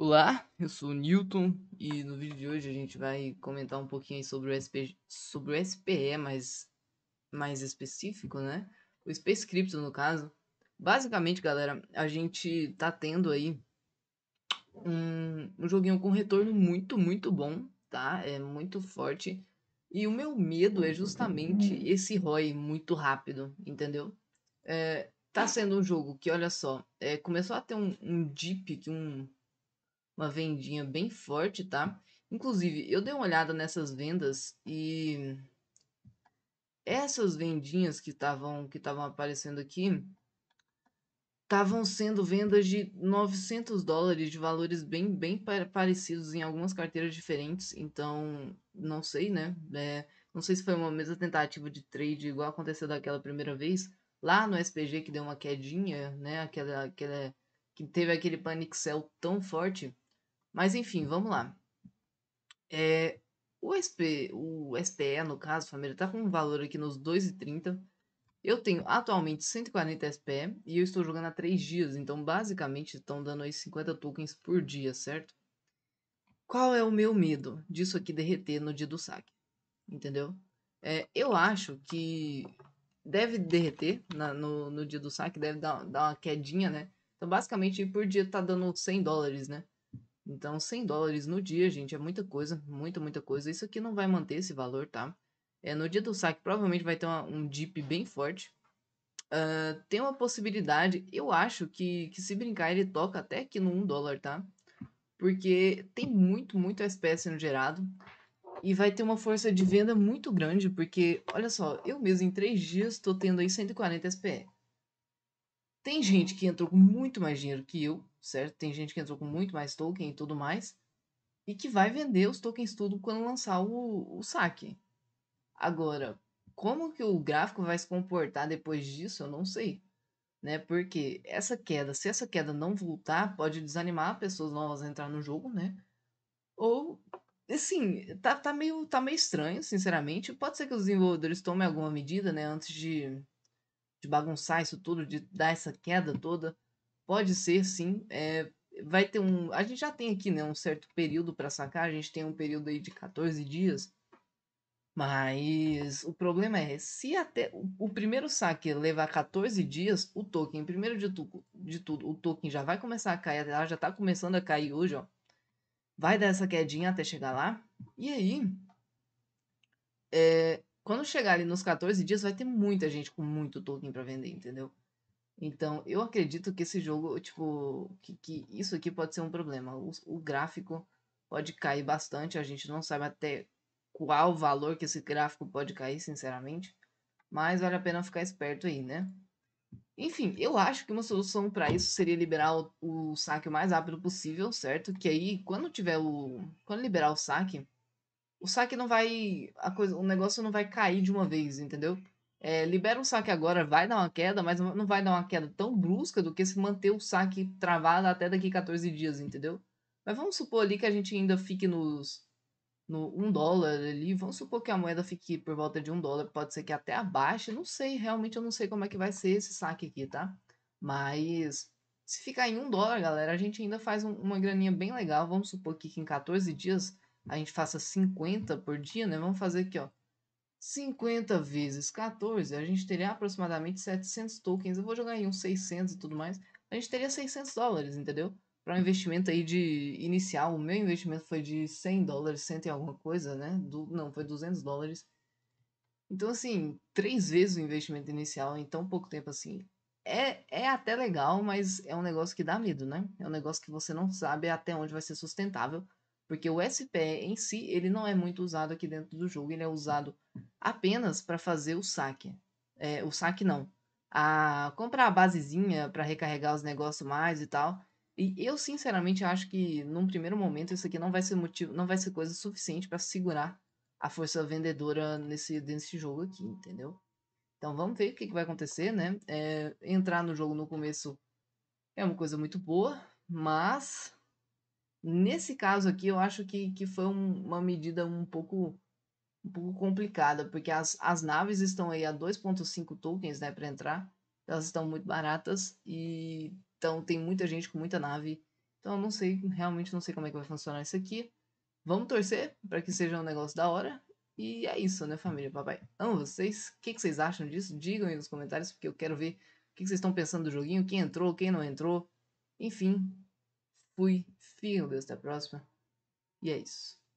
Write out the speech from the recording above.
Olá, eu sou o Newton e no vídeo de hoje a gente vai comentar um pouquinho sobre o, SP, sobre o SPE mais, mais específico, né? O Space Crypto no caso. Basicamente, galera, a gente tá tendo aí um, um joguinho com retorno muito, muito bom, tá? É muito forte. E o meu medo é justamente esse ROI muito rápido, entendeu? É, tá sendo um jogo que, olha só, é, começou a ter um, um dip, um uma vendinha bem forte, tá? Inclusive, eu dei uma olhada nessas vendas e essas vendinhas que estavam que estavam aparecendo aqui estavam sendo vendas de 900 dólares de valores bem bem parecidos em algumas carteiras diferentes, então não sei, né? É, não sei se foi uma mesma tentativa de trade igual aconteceu daquela primeira vez lá no SPG que deu uma quedinha, né? Aquela aquela que teve aquele panic sell tão forte. Mas enfim, vamos lá. É, o, SP, o SPE, no caso, família, está com um valor aqui nos 2,30. Eu tenho atualmente 140 SPE e eu estou jogando há 3 dias, então basicamente estão dando aí 50 tokens por dia, certo? Qual é o meu medo disso aqui derreter no dia do saque? Entendeu? É, eu acho que deve derreter na, no, no dia do saque, deve dar, dar uma quedinha, né? Então basicamente por dia tá dando 100 dólares, né? Então, 100 dólares no dia, gente, é muita coisa, muita, muita coisa. Isso aqui não vai manter esse valor, tá? É, no dia do saque, provavelmente vai ter uma, um dip bem forte. Uh, tem uma possibilidade, eu acho que, que se brincar, ele toca até aqui no 1 dólar, tá? Porque tem muito, muito SPS sendo gerado. E vai ter uma força de venda muito grande, porque, olha só, eu mesmo em 3 dias estou tendo aí 140 SPs. Tem gente que entrou com muito mais dinheiro que eu, certo? Tem gente que entrou com muito mais token e tudo mais, e que vai vender os tokens tudo quando lançar o, o saque. Agora, como que o gráfico vai se comportar depois disso, eu não sei. Né? Porque essa queda, se essa queda não voltar, pode desanimar pessoas novas a entrar no jogo, né? Ou, assim, tá, tá, meio, tá meio estranho, sinceramente. Pode ser que os desenvolvedores tomem alguma medida, né? Antes de, de bagunçar isso tudo, de dar essa queda toda. Pode ser, sim. É, vai ter um. A gente já tem aqui, né? Um certo período para sacar. A gente tem um período aí de 14 dias. Mas o problema é, se até o, o primeiro saque levar 14 dias, o token, primeiro de, tu, de tudo, o token já vai começar a cair, ela já tá começando a cair hoje, ó. Vai dar essa quedinha até chegar lá. E aí, é, quando chegar ali nos 14 dias, vai ter muita gente com muito token para vender, entendeu? Então, eu acredito que esse jogo, tipo, que, que isso aqui pode ser um problema. O, o, gráfico pode cair bastante, a gente não sabe até qual valor que esse gráfico pode cair, sinceramente. Mas vale a pena ficar esperto aí, né? Enfim, eu acho que uma solução para isso seria liberar o, o, saque o mais rápido possível, certo? Que aí, quando tiver o. Quando liberar o saque, o saque não vai. A coisa, o negócio não vai cair de uma vez, entendeu? É, libera um saque agora, vai dar uma queda, mas não vai dar uma queda tão brusca do que se manter o saque travado até daqui 14 dias, entendeu? Mas vamos supor ali que a gente ainda fique nos no 1 dólar ali, vamos supor que a moeda fique por volta de 1 dólar, pode ser que até abaixo, não sei, realmente eu não sei como é que vai ser esse saque aqui, tá? Mas se ficar em 1 dólar, galera, a gente ainda faz um, uma graninha bem legal, vamos supor que em 14 dias a gente faça 50 por dia, né? Vamos fazer aqui, ó, 50 vezes 14, a gente teria aproximadamente 700 tokens. Eu vou jogar aí uns 600 e tudo mais. A gente teria 600 dólares, entendeu? Para um investimento aí de inicial, o meu investimento foi de 100 dólares, 100 e alguma coisa, né? Do, não, foi 200 dólares. Então, assim, três vezes o investimento inicial em tão pouco tempo assim. É, é até legal, mas é um negócio que dá medo, né? É um negócio que você não sabe até onde vai ser sustentável porque o SPE em si ele não é muito usado aqui dentro do jogo, ele é usado apenas para fazer o saque. É, o saque não. A comprar a basezinha para recarregar os negócios mais e tal. E eu sinceramente acho que num primeiro momento isso aqui não vai ser motivo, não vai ser coisa suficiente para segurar a força vendedora nesse nesse jogo aqui, entendeu? Então vamos ver o que, que vai acontecer, né? É, entrar no jogo no começo é uma coisa muito boa, mas nesse caso aqui eu acho que, que foi um, uma medida um pouco um pouco complicada, porque as, as naves estão aí a 2.5 tokens, né, para entrar. Elas estão muito baratas e então tem muita gente com muita nave. Então eu não sei, realmente não sei como é que vai funcionar isso aqui. Vamos torcer para que seja um negócio da hora. E é isso, né, família? Papai, amo vocês. O que, que vocês acham disso? Digam aí nos comentários, porque eu quero ver o que, que vocês estão pensando do joguinho, quem entrou, quem não entrou. Enfim, fui. Fiquem com Deus, até a próxima. E é isso.